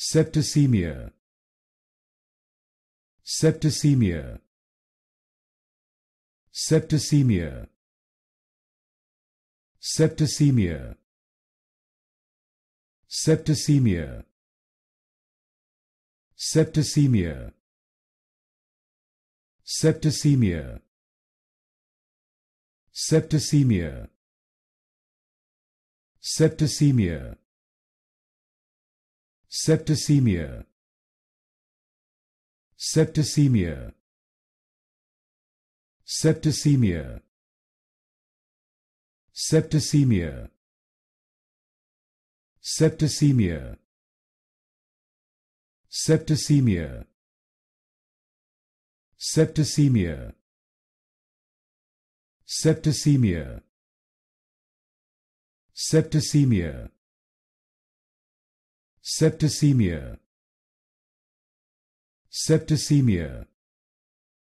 septicemia septicemia septicemia septicemia septicemia septicemia septicemia septicemia septicemia septicemia septicemia septicemia septicemia septicemia septicemia septicemia septicemia septicemia septicemia septicemia